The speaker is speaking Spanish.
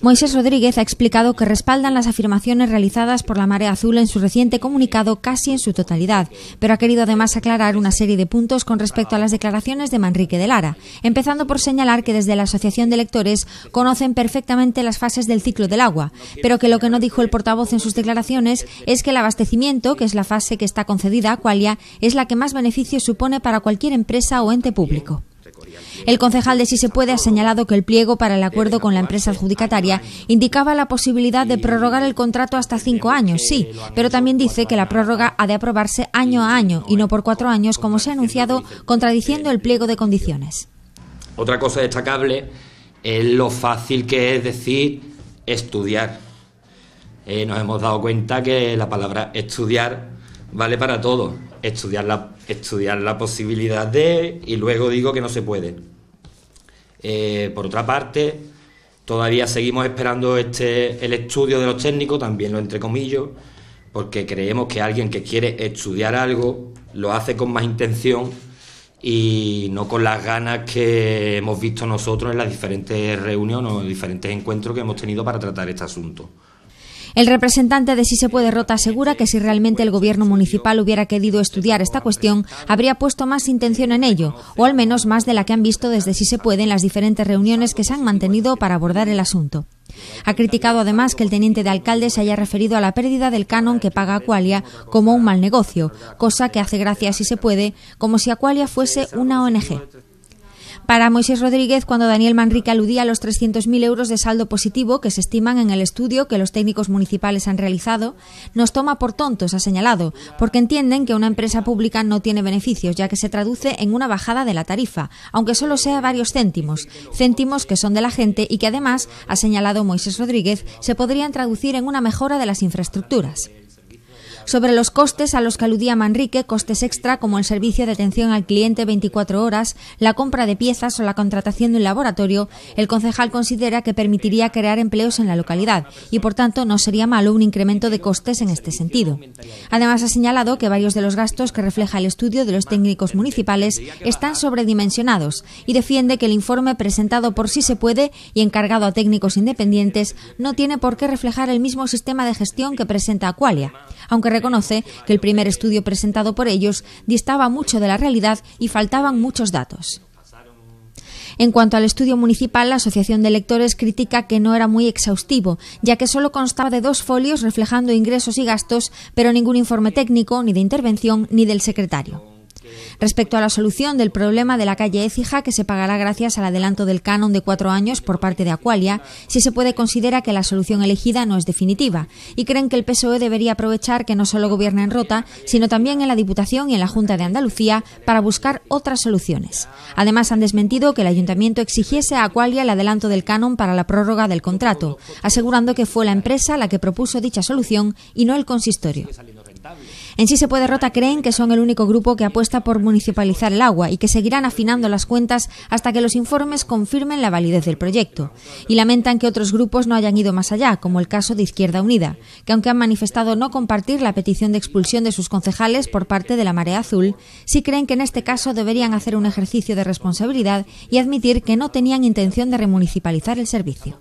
Moisés Rodríguez ha explicado que respaldan las afirmaciones realizadas por la Marea Azul en su reciente comunicado casi en su totalidad, pero ha querido además aclarar una serie de puntos con respecto a las declaraciones de Manrique de Lara, empezando por señalar que desde la Asociación de Lectores conocen perfectamente las fases del ciclo del agua, pero que lo que no dijo el portavoz en sus declaraciones es que el abastecimiento, que es la fase que está concedida a Qualia, es la que más beneficio supone para cualquier empresa o ente público. El concejal de Si Se Puede ha señalado que el pliego para el acuerdo con la empresa adjudicataria indicaba la posibilidad de prorrogar el contrato hasta cinco años, sí, pero también dice que la prórroga ha de aprobarse año a año y no por cuatro años, como se ha anunciado, contradiciendo el pliego de condiciones. Otra cosa destacable es lo fácil que es decir estudiar. Eh, nos hemos dado cuenta que la palabra estudiar vale para todo estudiar la, estudiar la posibilidad de y luego digo que no se puede. Eh, por otra parte, todavía seguimos esperando este, el estudio de los técnicos, también lo entre comillas porque creemos que alguien que quiere estudiar algo lo hace con más intención y no con las ganas que hemos visto nosotros en las diferentes reuniones o diferentes encuentros que hemos tenido para tratar este asunto. El representante de Si se puede Rota asegura que si realmente el gobierno municipal hubiera querido estudiar esta cuestión, habría puesto más intención en ello, o al menos más de la que han visto desde Si se puede en las diferentes reuniones que se han mantenido para abordar el asunto. Ha criticado además que el teniente de alcalde se haya referido a la pérdida del canon que paga Aqualia como un mal negocio, cosa que hace gracia si se puede, como si Aqualia fuese una ONG para Moisés Rodríguez cuando Daniel Manrique aludía a los 300.000 euros de saldo positivo que se estiman en el estudio que los técnicos municipales han realizado, nos toma por tontos, ha señalado, porque entienden que una empresa pública no tiene beneficios, ya que se traduce en una bajada de la tarifa, aunque solo sea varios céntimos, céntimos que son de la gente y que además, ha señalado Moisés Rodríguez, se podrían traducir en una mejora de las infraestructuras. Sobre los costes a los que aludía Manrique, costes extra como el servicio de atención al cliente 24 horas, la compra de piezas o la contratación de un laboratorio, el concejal considera que permitiría crear empleos en la localidad y, por tanto, no sería malo un incremento de costes en este sentido. Además, ha señalado que varios de los gastos que refleja el estudio de los técnicos municipales están sobredimensionados y defiende que el informe presentado por Sí se puede y encargado a técnicos independientes no tiene por qué reflejar el mismo sistema de gestión que presenta Aqualia, aunque reconoce que el primer estudio presentado por ellos distaba mucho de la realidad y faltaban muchos datos. En cuanto al estudio municipal, la Asociación de Lectores critica que no era muy exhaustivo, ya que solo constaba de dos folios reflejando ingresos y gastos, pero ningún informe técnico, ni de intervención, ni del secretario. Respecto a la solución del problema de la calle Écija, que se pagará gracias al adelanto del canon de cuatro años por parte de Aqualia, si se puede considerar que la solución elegida no es definitiva y creen que el PSOE debería aprovechar que no solo gobierna en Rota, sino también en la Diputación y en la Junta de Andalucía para buscar otras soluciones. Además, han desmentido que el ayuntamiento exigiese a Aqualia el adelanto del canon para la prórroga del contrato, asegurando que fue la empresa la que propuso dicha solución y no el consistorio. En Sí se puede Rota creen que son el único grupo que apuesta por municipalizar el agua y que seguirán afinando las cuentas hasta que los informes confirmen la validez del proyecto. Y lamentan que otros grupos no hayan ido más allá, como el caso de Izquierda Unida, que aunque han manifestado no compartir la petición de expulsión de sus concejales por parte de la Marea Azul, sí creen que en este caso deberían hacer un ejercicio de responsabilidad y admitir que no tenían intención de remunicipalizar el servicio.